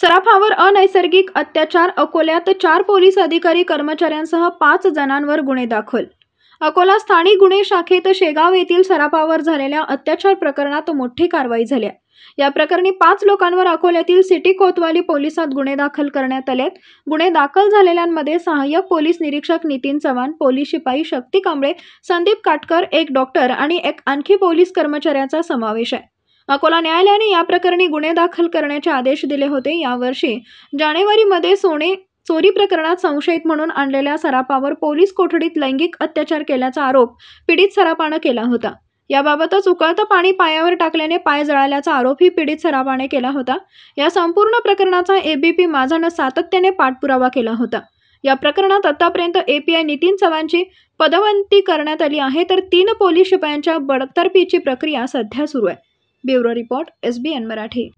सराफावर अनैसर्गिक अत्याचार अकोल्यात चार पोलीस अधिकारी कर्मचाऱ्यांसह पाच जणांवर गुन्हे दाखल अकोला स्थानिक गुन्हे शाखेत शेगाव येथील सराफावर झालेल्या अत्याचार प्रकरणात मोठी कारवाई झाल्या या प्रकरणी पाच लोकांवर अकोल्यातील सिटी कोतवाली पोलिसात गुन्हे दाखल करण्यात आले गुन्हे दाखल झालेल्यांमध्ये सहाय्यक पोलीस निरीक्षक नितीन चव्हाण पोलीस शिपाई शक्ती कांबळे संदीप काटकर एक डॉक्टर आणि एक आणखी पोलीस कर्मचाऱ्याचा समावेश आहे अकोला न्यायालयाने या प्रकरणी गुन्हे दाखल करण्याचे आदेश दिले होते यावर्षी जानेवारीमध्ये सोने चोरी प्रकरणात संशयित म्हणून आणलेल्या सरापावर पोलीस कोठडीत लैंगिक अत्याचार केल्याचा आरोप पीडित सरापानं केला होता याबाबतच उकळतं पाणी पायावर टाकल्याने पाय जळाल्याचा आरोपही पीडित सरापाने केला होता या संपूर्ण प्रकरणाचा एबीपी माझानं सातत्याने पाठपुरावा केला होता या प्रकरणात आतापर्यंत एपीआय नितीन चव्हाणची पदवंती करण्यात आली आहे तर तीन पोलीस शिपायांच्या बडतर्फीची प्रक्रिया सध्या सुरू आहे bureau report S B N Marathi